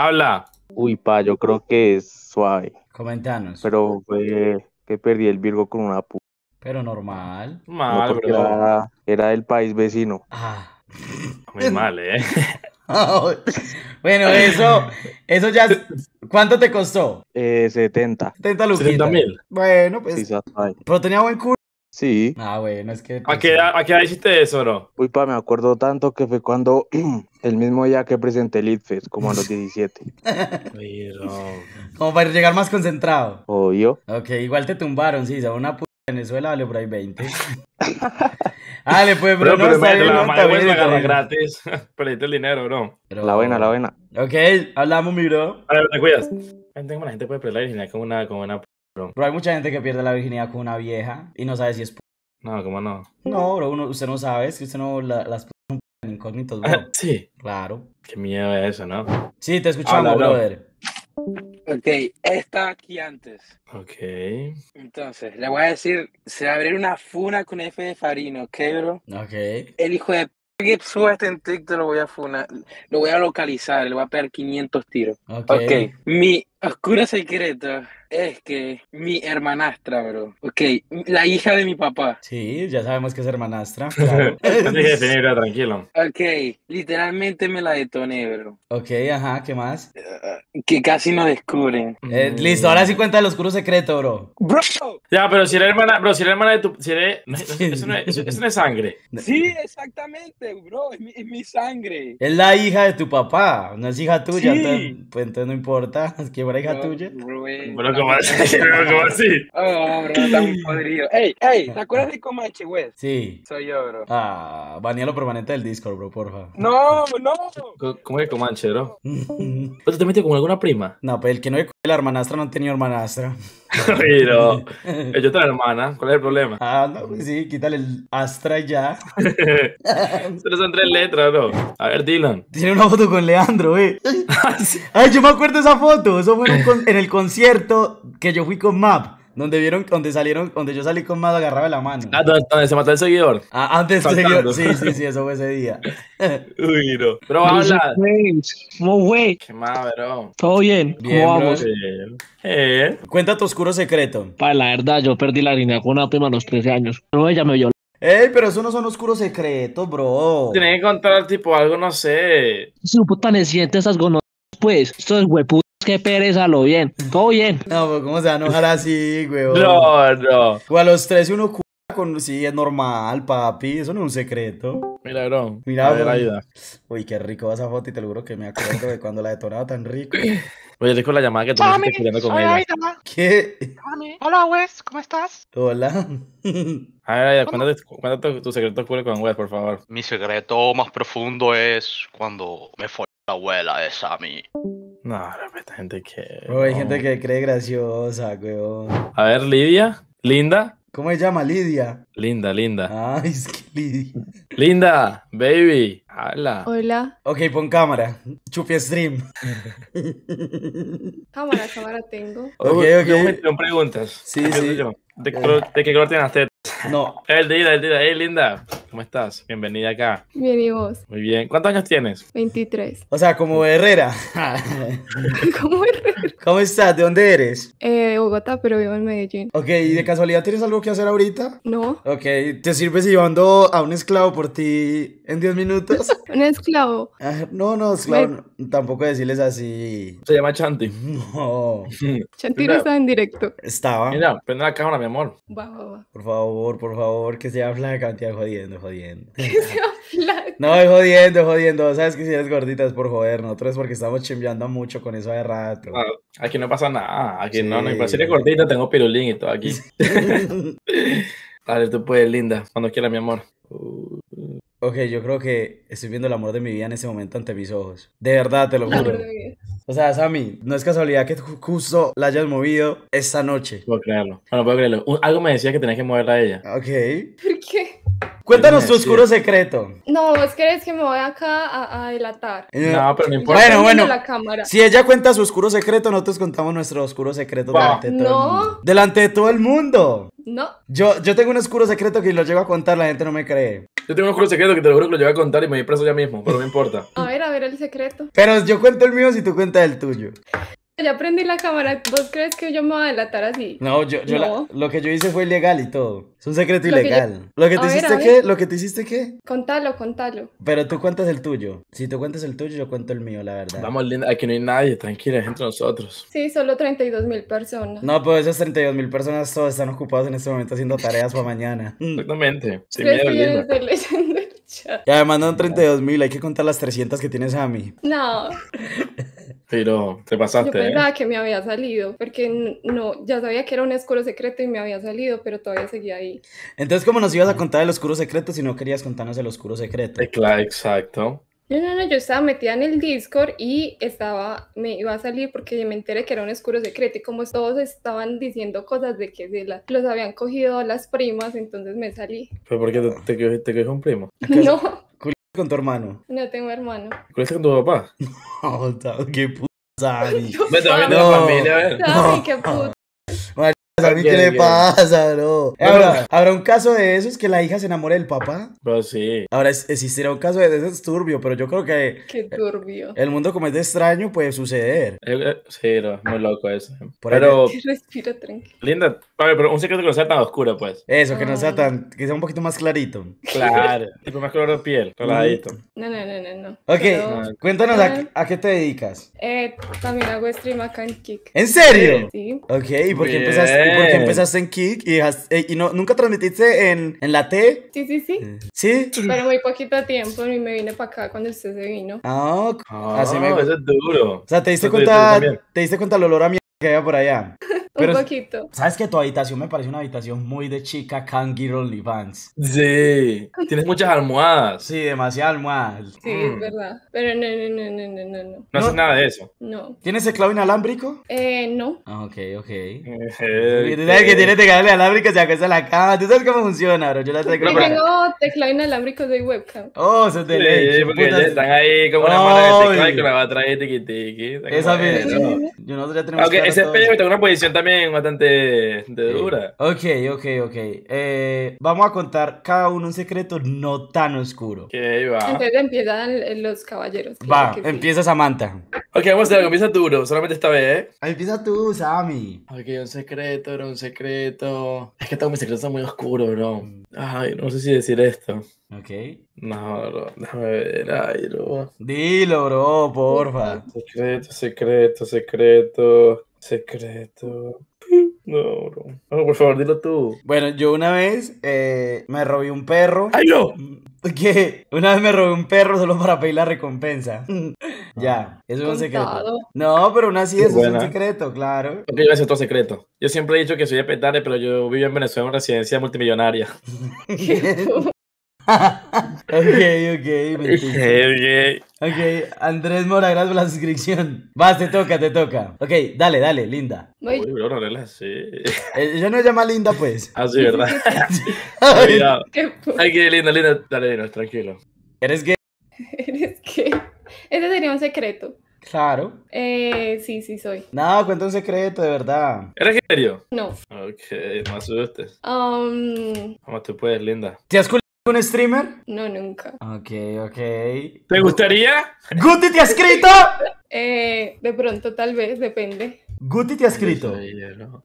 Habla. Uy, pa, yo creo que es suave. Comentanos. Pero fue que perdí el Virgo con una puta. Pero normal. Mal, Era, del país vecino. Ah. Muy mal, ¿eh? bueno, eso, eso ya. ¿Cuánto te costó? 70. 70 lucas. 70 mil. Bueno, pues. pero tenía buen culo. Sí. Ah, bueno, es que... ¿A pues, qué, edad, ¿A qué hiciste eso, no? Uy, pa, me acuerdo tanto que fue cuando el mismo ya que presenté el ITFES, como a los 17. como para llegar más concentrado. O yo. Ok, igual te tumbaron, sí, a una puta Venezuela vale por ahí 20. Dale, pues, bro, pero, no, pero, pero la madre gratis. Perdiste el dinero, bro. La buena, la buena. Ok, hablamos, mi bro. A ver, te cuidas. Tengo la gente puede perder la original como una, como una Bro, hay mucha gente que pierde la virginidad con una vieja y no sabe si es No, ¿cómo no? No, bro, uno, usted no sabe, es que usted no la, las en incógnitos, bro. sí. Claro. Qué miedo es eso, ¿no? Sí, te escuchamos, brother. Ok, está aquí antes. Ok. Entonces, le voy a decir, se va a abrir una funa con F de Farino, ¿ok, bro? Ok. El hijo de que suba en este TikTok lo voy a funar, lo voy a localizar, le voy a pegar 500 tiros. Ok. okay. Mi oscura secreta es que mi hermanastra, bro. Ok, la hija de mi papá. Sí, ya sabemos que es hermanastra. Claro. tranquilo. Ok, literalmente me la detoné, bro. Ok, ajá, ¿qué más? Ah, que casi no descubren. Eh, listo, ahora sí cuenta el oscuro secreto, bro. Bro. Ya, pero si era hermana, bro, si era hermana de tu. Si era, eso, no es, sangre. Sí, exactamente, bro. Es mi, sangre. Es la hija de tu papá. No es hija tuya. pues entonces no importa. Es que era hija tuya. Bro, ¿cómo así? ¿Cómo así? Oh, bro, está muy podrido. Ey, ey, ¿te acuerdas de Comanche, güey? Sí. Soy yo, bro. Ah, lo permanente del Discord, bro, porfa. No, no. ¿Cómo es Comanche, bro? te metes como alguna prima? No, pues el que no le con la hermanastra no tenía hermanastra. Pero yo tengo hermana, ¿cuál es el problema? Ah, no, pues sí, quítale el astra ya. solo son tres letras, ¿no? A ver, Dylan. Tiene una foto con Leandro, güey. Ah, Ay, yo me acuerdo de esa foto. Eso fue en, el concierto que yo fui con Map. Donde vieron, donde salieron, donde yo salí con más agarraba la mano. Ah, donde, se mató el seguidor. Ah, antes del seguidor. Sí, sí, sí, eso fue ese día. Uy, no. Pero habla. vamos ¿Cómo güey? Qué madre. bro. Todo bien. bien vamos? Eh. Cuenta tu oscuro secreto. Pa, la verdad, yo perdí la línea con una prima a los 13 años. Pero ella me violó. Ey, pero eso no son oscuros secretos, bro. tiene que contar, tipo, algo, no sé. Su puta neciente esas gonos, pues. Esto es hueputa. Que pereza, lo bien. Todo bien. No, pues cómo se va a enojar así, güey. No, no. O a los tres uno cura con sí es normal, papi, eso no es un secreto. Mira, bro. Mira, bro. Ayuda. Uy, qué rico va esa foto y te lo juro que me acuerdo de cuando la detonaba tan rico. Oye, rico la llamada que tú me estás con ella. ¿Qué? Hola, Wes, ¿cómo estás? Hola. Ay, cuéntate, cuéntate tu secreto culo con Wes, por favor. Mi secreto más profundo es cuando me fue la abuela de a no, verdad, gente que. hay gente que cree graciosa, weón. A ver, Lidia, Linda. ¿Cómo se llama Lidia? Linda, linda. Ay, ah, es que Lidia. Linda, baby. Hola. Hola. Ok, pon cámara. Chupi stream. cámara, cámara tengo. Ok, ok. Son preguntas. Sí, sí. ¿De, qué color tienes? las No. El, Lidia el, de Hey, linda. ¿Cómo estás? Bienvenida acá. Bien, ¿y vos? Muy bien. ¿Cuántos años tienes? 23. O sea, como Herrera. ¿Cómo Herrera. ¿Cómo estás? ¿De dónde eres? Eh, Bogotá, pero vivo en Medellín. Ok, ¿y de casualidad tienes algo que hacer ahorita? No. Ok, ¿te sirves llevando a un esclavo por ti en 10 minutos? un esclavo. Ah, no, no, esclavo. Tampoco decirles así. Se llama Chanti. No. Chanti no estaba en directo. Estaba. Mira, prende la cámara, mi amor. Va, va, Por favor, por favor, que se sea flaca, te jodiendo jodiendo. no, es jodiendo, es jodiendo. Sabes que si eres gordita es por joder, nosotros es porque estamos chimbeando mucho con eso de rato. Ah, aquí no pasa nada, aquí no, importa si eres gordita tengo pirulín y todo aquí. Dale, tú puedes, linda, cuando quieras, mi amor. Uh. Ok, yo creo que estoy viendo el amor de mi vida en ese momento ante mis ojos. De verdad, te lo juro. O sea, Sammy, no es casualidad que justo la hayas movido esta noche. Puedo creerlo. Bueno, puedo creerlo. algo me decía que tenías que moverla a ella. Ok. ¿Por qué? Cuéntanos tu oscuro secreto. No, es que es que me voy acá a, delatar. Eh, no, pero no importa. Bueno, bueno. Si ella cuenta su oscuro secreto, nosotros contamos nuestro oscuro secreto delante de todo el mundo. Delante de todo el mundo. No. Yo, yo tengo un oscuro secreto que lo llevo a contar, la gente no me cree. Yo tengo un oscuro secreto que te lo juro que lo llevo a contar y me voy preso ya mismo, pero no importa. A ver, a ver el secreto. Pero yo cuento el mío si tú cuentas el tuyo ya prendí la cámara, ¿vos crees que yo me voy a delatar así? No, yo, yo lo que yo hice fue ilegal y todo. Es un secreto ilegal. ¿Lo que te hiciste qué? ¿Lo que te hiciste qué? Contalo, contalo. Pero tú cuentas el tuyo. Si tú cuentas el tuyo, yo cuento el mío, la verdad. Vamos, Linda, aquí no hay nadie, tranquila, entre nosotros. Sí, solo 32 mil personas. No, pues esas 32 mil personas Todas están ocupadas en este momento haciendo tareas para mañana. Exactamente. Sin miedo, Linda. Y además no 32 mil, hay que contar las 300 que tienes a mí. No. Pero te pasaste. Yo pensaba ¿eh? que me había salido, porque no, ya sabía que era un oscuro secreto y me había salido, pero todavía seguía ahí. Entonces, ¿cómo nos ibas a contar el oscuro secreto si no querías contarnos el oscuro secreto? Eh, claro, Exacto. No, no, no, yo estaba metida en el Discord y estaba, me iba a salir porque me enteré que era un oscuro secreto y como todos estaban diciendo cosas de que los habían cogido las primas, entonces me salí. ¿Pero por qué te, cogió un primo? No con tu hermano? No tengo hermano. ¿Conoces con tu papá? No, qué puta. Me No, no, la familia, qué pues, mí ¿Qué le pasa, bro? Ahora, ¿habrá un caso de eso Es que la hija se enamore del papá? Pero sí. Ahora, existirá un caso de eso, es turbio, pero yo creo que... Qué turbio. El mundo como es de extraño puede suceder. Eh, eh, sí, no, muy loco eso. pero... Respira tranquilo. Linda, a ver, pero un secreto que no sea tan oscuro, pues. Eso, que no sea ah. tan... que sea un poquito más clarito. Claro. tipo más color de piel, coladito. No, no, no, no, no. Ok, cuéntanos a, qué te dedicas. Eh, también hago stream acá en Kick. ¿En serio? Sí. Ok, ¿y por qué empezaste? Porque empezaste en Kick eh, y, no, nunca transmitiste en, en, la T. Sí, sí, sí. Sí. Pero muy poquito tiempo y me vine para acá cuando usted se vino. Ah, así ah, me. Eso es duro. O sea, te diste cuenta, te diste cuenta el olor a mierda que había por allá un poquito. ¿Sabes que tu habitación me parece una habitación muy de chica can get Sí, tienes muchas almohadas. Sí, demasiadas almohadas. Sí, es mm. verdad. Pero no, no, no, no, no, no. No, haces nada de eso. No. ¿Tienes teclado inalámbrico? Eh, no. Ah, ok, ok. Eh, Tú sabes que tienes teclado inalámbrico, se acuesta la cama. Tú sabes cómo funciona, bro. Yo la tengo. Yo tengo teclado inalámbrico de webcam. Oh, se te sí, porque están ahí como una mala de teclado y que la va a traer tiqui tiqui. Esa, Yo no ya tenemos. Aunque ese es tengo una posición también bastante, dura. Ok, ok, ok. Eh, vamos a contar cada uno un secreto no tan oscuro. Ok, va. Entonces empiezan los caballeros. Va, empieza Samantha. Ok, vamos a ver. Empieza duro, Solamente esta vez, ¿eh? Empieza tú, Sammy. Ok, un secreto, bro, un secreto. Es que todos mis secretos son muy oscuros, bro. Ay, no sé si decir esto. Ok. No, bro, déjame ver. Ay, bro. Dilo, bro, porfa. Secreto, secreto, secreto. Secreto. No, por favor, dilo tú. Bueno, yo una vez eh, me robé un perro. ¡Ay, no! una vez me robé un perro solo para pedir la recompensa. ya, eso es un secreto. No, pero aún así eso es un secreto, claro. ¿Qué yo es otro secreto. Yo siempre he dicho que soy de Petare, pero yo vivo en Venezuela en una residencia multimillonaria. ok, ok. me okay. ok, Andrés Mora, gracias por la suscripción. Vas, te toca, te toca. Ok, dale, dale, linda. Uy, bro, no sí. Ella eh, no llama linda, pues. Ah, sí, ¿verdad? Ay, qué linda, linda. Dale, no, tranquilo. ¿Eres gay? ¿Eres gay? Ese sería un secreto. Claro. Eh, sí, sí soy. No, cuenta un secreto, de verdad. ¿Eres serio? No. Ok, no asustes. Um, ¿Cómo te puedes, linda? ¿Te has un streamer? No, nunca. Ok, ok. ¿Te gustaría? ¡Guti, te ha escrito! Eh, de pronto, tal vez, depende. Guti te ha escrito.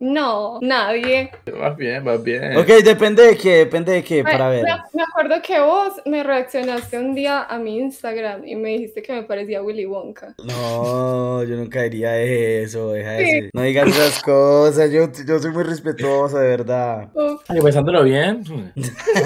No, nadie. Más bien, más bien. Ok, depende de qué, depende de qué, para ver. Me acuerdo que vos me reaccionaste un día a mi Instagram y me dijiste que me parecía Willy Wonka. No, yo nunca diría eso, deja de decir No digas esas cosas, yo, soy muy respetuosa, de verdad. ¿Y pensándolo bien.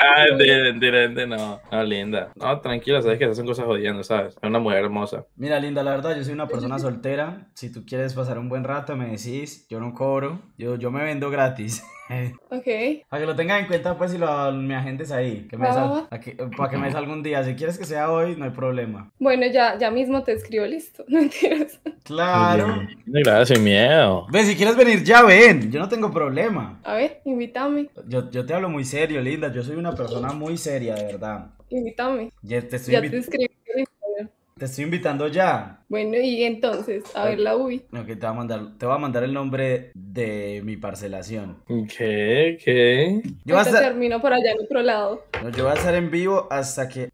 ah, no, no, linda. No, tranquila, sabes que se hacen cosas jodiendo, ¿sabes? Es una mujer hermosa. Mira, linda, la verdad, yo soy una persona soltera. Si tú quieres pasar un buen rato, me decís, yo no cobro, yo, yo me vendo gratis. ok. Para que lo tengan en cuenta, pues, si lo, me agentes ahí. Que para que me salga algún día. Si quieres que sea hoy, no hay problema. Bueno, ya, ya mismo te escribo listo. No Claro. Gracias, miedo. Ven, si quieres venir, ya ven. Yo no tengo problema. A ver, invítame. Yo, yo te hablo muy serio, linda. Yo soy una persona muy seria, de verdad. Invítame. Ya te estoy ya te te estoy invitando ya. Bueno, y entonces, a ver la UBI. Ok, te voy a mandar, te va a mandar el nombre de mi parcelación. ¿Qué? ¿Qué? Yo termino por allá en otro lado. No, yo voy a estar en vivo hasta que.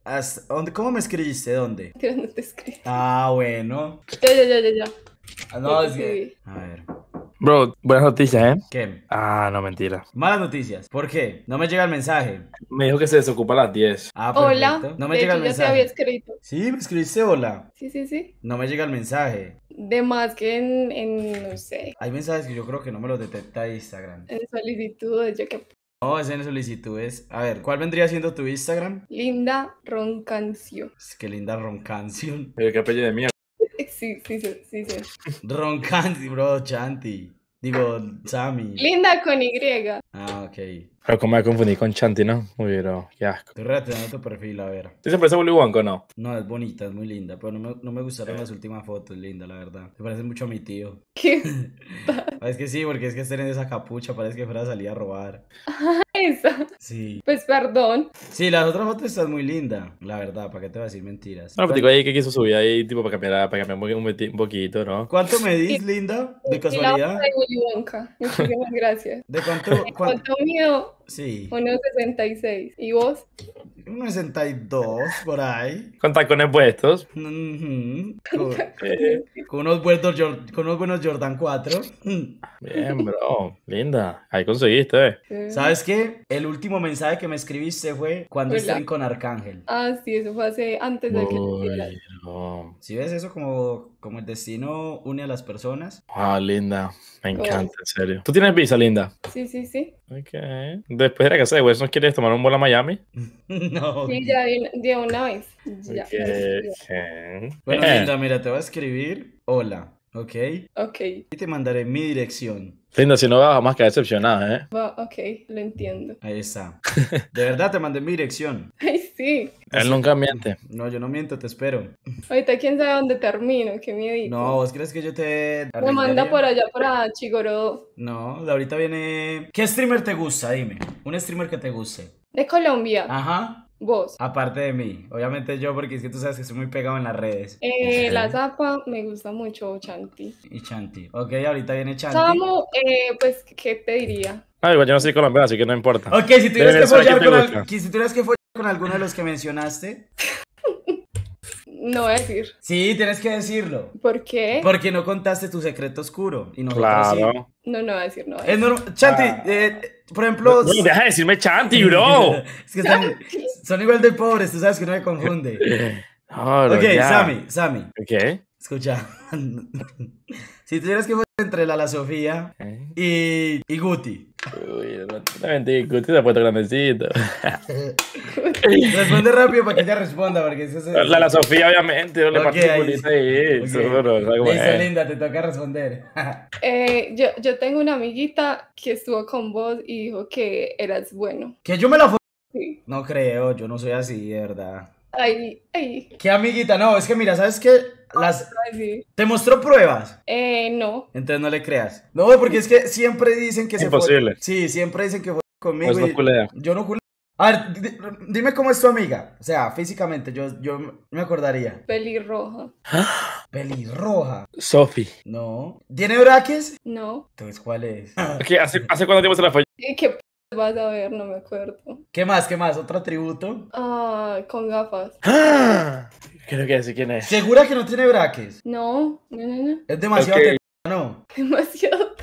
¿Cómo me escribiste? ¿Dónde? ¿Dónde te escribí. Ah, bueno. Ya, ya, ya, ya, ah, no, es que. A ver. Bro, buenas noticias, ¿eh? ¿Qué? Ah, no, mentira. Malas noticias. ¿Por qué? No me llega el mensaje. Me dijo que se desocupa a las 10. Ah, perfecto. Hola. No me llega el mensaje. Ya había escrito. Sí, me escribiste hola. Sí, sí, sí. No me llega el mensaje. De más que en, no sé. Hay mensajes que yo creo que no me los detecta Instagram. En solicitudes, yo que no, es en solicitudes. A ver, ¿cuál vendría siendo tu Instagram? Linda Roncancio. Es que Linda Roncancio. Pero qué apellido de mía. Sí, sí, sí, sí. Roncanti, bro, Chanti. Digo, Sammy. Linda con Y. Ah, ok. Pero como me confundí con pero ¿no? asco. Te qué en tu perfil, a ver. ¿Te Willy muy o no? No, es bonita, es muy linda, pero no me, no me gustaron las últimas fotos, linda, la verdad. Te parece mucho a mi tío. ¿Qué? es que sí, porque es que estar en esa capucha parece que fuera a salir a robar. Ah, ¿eso? Sí. Pues perdón. Sí, las otras fotos están muy lindas, la verdad, ¿para qué te voy a decir mentiras? No, pero digo ahí que quiso subir ahí, tipo, para cambiar, para cambiar un, poquito, ¿no? ¿Cuánto me dis, linda? De casualidad. Muchísimas gracias. ¿De cuánto? ¿Cuánto mío? Sí. 1,66. ¿Y vos? 62, por ahí. Con con, con, unos buenos, con unos Jordan 4. Bien, bro. Linda. Ahí conseguiste. ¿Sabes qué? El último mensaje que me escribiste fue cuando estuve con Arcángel. Ah, sí, eso fue hace antes de que... Si ves eso como, como el destino une a las personas. Ah, Linda, me encanta, en serio. ¿Tú tienes visa, Linda? Sí, sí, sí. Ok. Después de la casa de huesos, quieres tomar un vuelo a Miami? no. Sí, ya de, una vez. Bueno, eh. Linda, mira, te voy a escribir. Hola, ¿ok? Ok. Y te mandaré mi dirección. Linda, si no vas más que decepcionada, ¿eh? Va, ok, lo entiendo. Ahí está. De verdad te mandé mi dirección. Ay, sí. Él nunca miente. No, yo no miento, te espero. Ahorita quién sabe dónde termino, qué miedo. No, ¿vos crees que yo te... Me manda por allá para ah, Chigoro. No, ahorita viene... ¿Qué streamer te gusta? Dime. Un streamer que te guste. De Colombia. Ajá. Vos. Aparte de mí, obviamente yo, porque es que tú sabes que soy muy pegado en las redes. Eh, la zapa me gusta mucho, Chanti. Y Chanti. Ok, ahorita viene Chanti. Samo, eh, pues, ¿qué te diría? Ay, ah, bueno, yo no soy colombiano, así que no importa. Ok, si tuvieras que follar con, si tuvieras que follar con alguno de los que mencionaste. No voy a decir. Sí, tienes que decirlo. ¿Por qué? Porque no contaste tu secreto oscuro. Y no claro. No, no voy a decir, no. Es Chanti, ah. eh, por ejemplo. deja de decirme Chanti, bro. es que son, son, igual de pobres, tú sabes que no me confunde. no, ok, Sammy, Sammy. Okay. Escucha. si tuvieras que entre Lala Sofía y, y Guti. Uy, Guti se ha puesto grandecito. Responde rápido para que ella responda. Porque eso es... Lala Sofía, obviamente, yo le okay, partí pulita ahí. Okay. Linda, te toca responder. Eh, yo, yo tengo una amiguita que estuvo con vos y dijo que eras bueno. Que yo me la. fui? No creo, yo no soy así, de verdad. Ay, ay. Qué amiguita, no, es que mira, ¿sabes qué? Las... ¿Te mostró pruebas? Eh, no. Entonces no le creas. No, porque es que siempre dicen que Imposible. se fue. Sí, siempre dicen que fue conmigo. Pues no Yo no culé. A ver, dime cómo es tu amiga. O sea, físicamente, yo, yo me acordaría. Pelirroja. Pelirroja. Sofi. No. ¿Tiene braques? No. Entonces, ¿cuál es? ¿Hace, ¿Hace cuánto tiempo se la fue? ¿Qué Vas a ver, no me acuerdo. ¿Qué más? ¿Qué más? ¿Otro atributo? Ah, con gafas. Creo ¡Ah! que sé quién es. ¿Segura que no tiene braques? No, no, no, Es demasiado no. Demasiado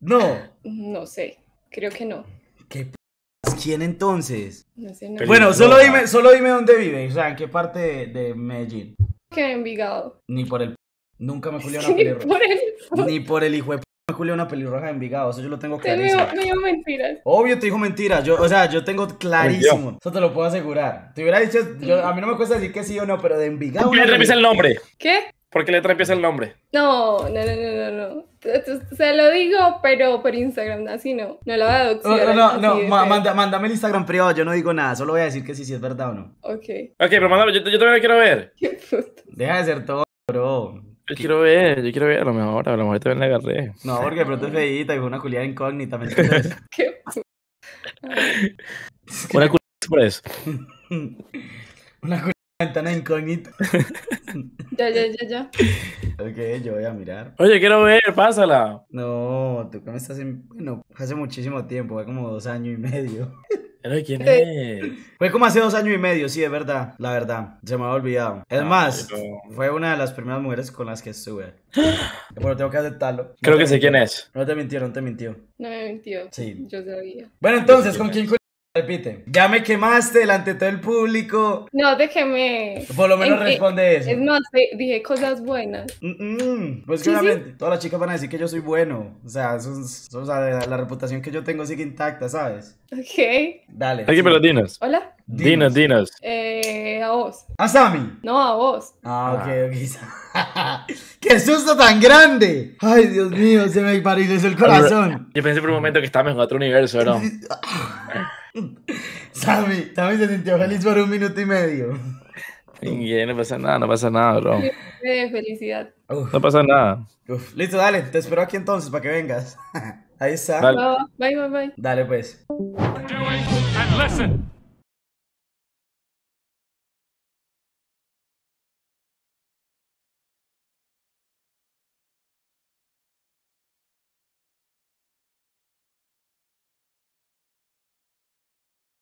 No. No sé, creo que no. ¿Qué p ¿Quién entonces? No sé, Bueno, solo dime, solo dime dónde vive, o sea, en qué parte de, Medellín. Que en Vigado. Ni por el Nunca me culió a Ni por el Ni por el hijo de me una pelirroja de Envigado, eso yo lo tengo clarísimo. Te dijo mentiras. Obvio te dijo mentiras, yo, o sea, yo tengo clarísimo, eso te lo puedo asegurar. Te hubiera dicho, a mí no me cuesta decir que sí o no, pero de Envigado... ¿Por qué letra empieza el nombre? ¿Qué? ¿Por qué empieza el nombre? No, no, no, no, no, no. Se lo digo, pero por Instagram, así no. No lo hago. a No, no, no, no. mándame el Instagram privado, yo no digo nada, solo voy a decir que sí, si es verdad o no. Ok. Ok, pero mándame, yo, yo también lo quiero ver. Qué Deja de ser todo, bro. Yo quiero ver, yo quiero ver, a lo mejor, a lo mejor te ven la agarré. No, porque de pronto es feíta, y fue una culiada incógnita, ¿me ¿Qué? una culiada express. una culiada ventana incógnita. ya, ya, ya, ya. Ok, yo voy a mirar. Oye, quiero ver, pásala. No, tú que me estás en... Bueno, hace muchísimo tiempo, fue como dos años y medio quién es? Fue como hace dos años y medio, sí, es verdad, la verdad. Se me había olvidado. Es más, fue una de las primeras mujeres con las que estuve. Bueno, tengo que aceptarlo. Creo que sé quién es. No te mintió no te mintió. No me mintió. Sí. Yo sabía. Bueno, entonces, ¿con quién Repite, ya me quemaste delante de todo el público. No, déjeme. Por lo menos eh, eh, responde eso. No, dije cosas buenas. Pues claramente, todas las chicas van a decir que yo soy bueno. O sea, la, reputación que yo tengo sigue intacta, ¿sabes? Ok. Dale. Aquí me Hola. Dinas, dinas. Eh, a vos. ¿A Sammy? No, a vos. Ah, ok, ah. ok. ¡Qué susto tan grande! Ay, Dios mío, se me paralizó el corazón. Yo pensé por un momento que estábamos en otro universo, ¿no? Sammy, Sammy se sintió feliz por un minuto y medio. Y no pasa nada, no pasa nada, bro. felicidad. No pasa nada. Listo, dale, te espero aquí entonces para que vengas. Ahí está. Bye, bye, bye. Dale, pues.